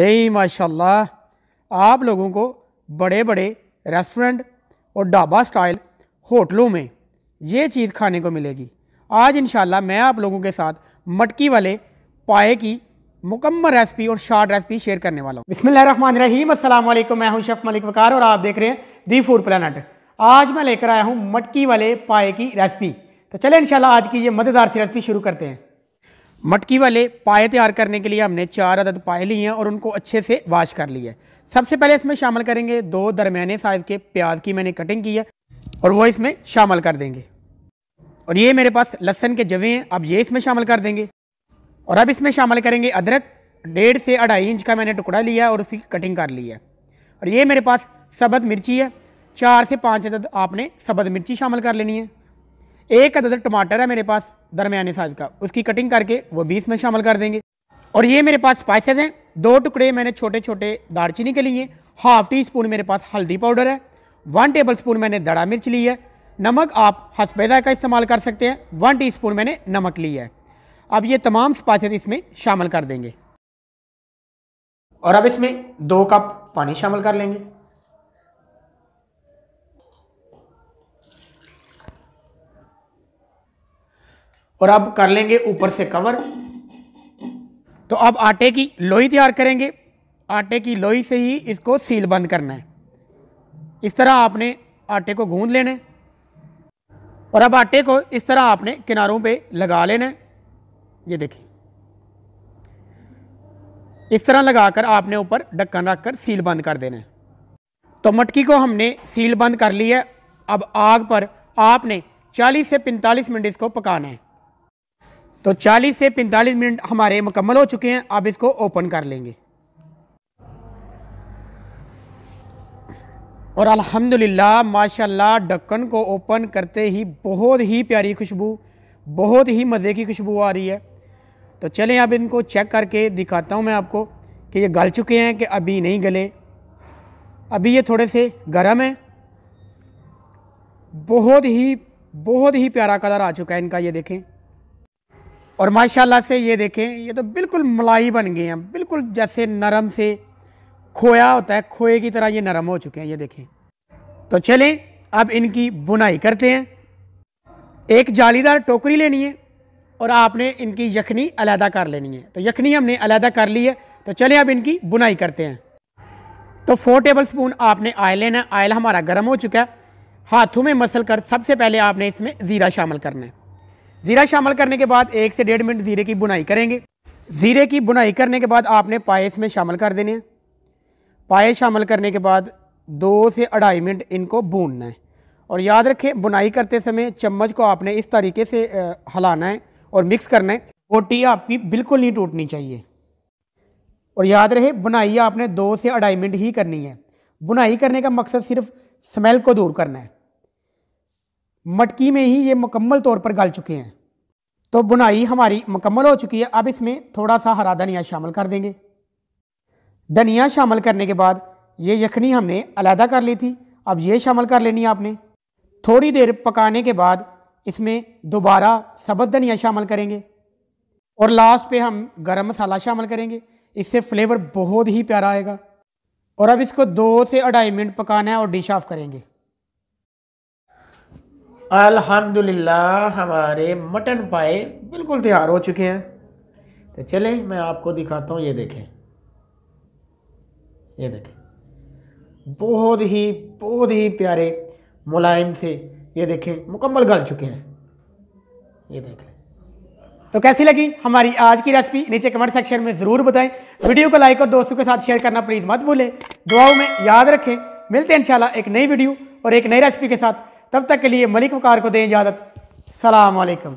यही माशाल्लाह आप लोगों को बड़े बड़े रेस्टोरेंट और ढाबा स्टाइल होटलों में ये चीज़ खाने को मिलेगी आज इन मैं आप लोगों के साथ मटकी वाले पाए की मुकम्मल रेसिपी और शार्ट रेसिपी शेयर करने वाला हूँ बिसमीम अल्लाम मैं हूँ शेफ़ मलिक वकार और आप देख रहे हैं दी फूड प्लानट आज मैं लेकर आया हूँ मटकी वाले पाए की रेसिपी तो चले इन आज की ये मज़ेदार सी रेसिपी शुरू करते हैं मटकी वाले पाए तैयार करने के लिए हमने चार अदद पाए लिए हैं और उनको अच्छे से वाश कर लिया है सबसे पहले इसमें शामिल करेंगे दो दरमियाने साइज़ के प्याज की मैंने कटिंग की है और वो इसमें शामिल कर देंगे और ये मेरे पास लहसन के जवे हैं अब ये इसमें शामिल कर देंगे और अब इसमें शामिल करेंगे अदरक डेढ़ से अढ़ाई इंच का मैंने टुकड़ा लिया और उसकी कटिंग कर ली है और ये मेरे पास सब्ज़ मिर्ची है चार से पाँच अदद आपने सब्ज़ मिर्ची शामिल कर लेनी है एक अदद टमाटर है मेरे पास दरमियाने साइज का उसकी कटिंग करके वो बीस में शामिल कर देंगे और ये मेरे पास स्पाइसेस हैं दो टुकड़े मैंने छोटे छोटे दारचीनी के लिए हाफ टी स्पून मेरे पास हल्दी पाउडर है वन टेबल स्पून मैंने दड़ा मिर्च ली है नमक आप हसबैदा का इस्तेमाल कर सकते हैं वन टी स्पून मैंने नमक लिया है अब ये तमाम स्पाइसेस इसमें शामिल कर देंगे और अब इसमें दो कप पानी शामिल कर लेंगे और अब कर लेंगे ऊपर से कवर तो अब आटे की लोई तैयार करेंगे आटे की लोई से ही इसको सील बंद करना है इस तरह आपने आटे को गूंद लेना है और अब आटे को इस तरह आपने किनारों पे लगा लेना है ये देखिए इस तरह लगाकर आपने ऊपर ढक्कन रख कर सील बंद कर देना है तो मटकी को हमने सील बंद कर ली है अब आग पर आपने 40 से 45 मिनट इसको पकाना है तो 40 से 45 मिनट हमारे मुकम्मल हो चुके हैं अब इसको ओपन कर लेंगे और अल्हम्दुलिल्लाह माशाल्लाह ढक्कन को ओपन करते ही बहुत ही प्यारी खुशबू बहुत ही मज़े की खुशबू आ रही है तो चलें अब इनको चेक करके दिखाता हूँ मैं आपको कि ये गल चुके हैं कि अभी नहीं गले अभी ये थोड़े से गर्म है बहुत ही बहुत ही प्यारा कलर आ चुका है इनका ये देखें और माशाल्लाह से ये देखें ये तो बिल्कुल मलाई बन गए हैं बिल्कुल जैसे नरम से खोया होता है खोए की तरह ये नरम हो चुके हैं ये देखें तो चलें अब इनकी बुनाई करते हैं एक जालीदार टोकरी लेनी है और आपने इनकी यखनी अलहदा कर लेनी है तो यखनी हमने अलहदा कर ली है तो चलें अब इनकी बुनाई करते हैं तो फोर टेबल स्पून आपने आयल लेना है आयल हमारा गर्म हो चुका है हाथों में मसल कर सबसे पहले आपने इसमें ज़ीरा शामिल करना है ज़ीरा शामिल करने के बाद एक से डेढ़ मिनट ज़ीरे की बुनाई करेंगे ज़ीरे की बुनाई करने के बाद आपने पाए इसमें शामिल कर देने हैं पाए शामिल करने के बाद दो से अढ़ाई मिनट इनको भूनना है और याद रखें बुनाई करते समय चम्मच को आपने इस तरीके से हलाना है और मिक्स करना है रोटी आपकी बिल्कुल नहीं टूटनी चाहिए और याद रहे बुनाई आपने दो से अढ़ाई मिनट ही करनी है बुनाई करने का मकसद सिर्फ स्मेल को दूर करना है मटकी में ही ये मुकम्मल तौर पर गल चुके हैं तो बुनाई हमारी मुकम्मल हो चुकी है अब इसमें थोड़ा सा हरा धनिया शामिल कर देंगे धनिया शामिल करने के बाद ये यखनी हमने अलहदा कर ली थी अब ये शामिल कर लेनी है आपने थोड़ी देर पकाने के बाद इसमें दोबारा सबज़ धनिया शामिल करेंगे और लास्ट पे हम गरम मसाला शामिल करेंगे इससे फ्लेवर बहुत ही प्यारा आएगा और अब इसको दो से अढ़ाई मिनट पकाना है और डिश ऑफ करेंगे अल्हम्दुलिल्लाह हमारे मटन पाए बिल्कुल तैयार हो चुके हैं तो चलें मैं आपको दिखाता हूँ ये देखें ये देखें बहुत ही बहुत ही प्यारे मुलायम से ये देखें मुकम्मल गल चुके हैं ये देख लें तो कैसी लगी हमारी आज की रेसिपी नीचे कमेंट सेक्शन में ज़रूर बताएं वीडियो को लाइक और दोस्तों के साथ शेयर करना प्लीज़ मत भूलें दुआओं में याद रखें मिलते हैं इंशाल्लाह एक नई वीडियो और एक नई रेसिपी के साथ तब तक के लिए मलिक वकार को दें इजाज़त सलामकुम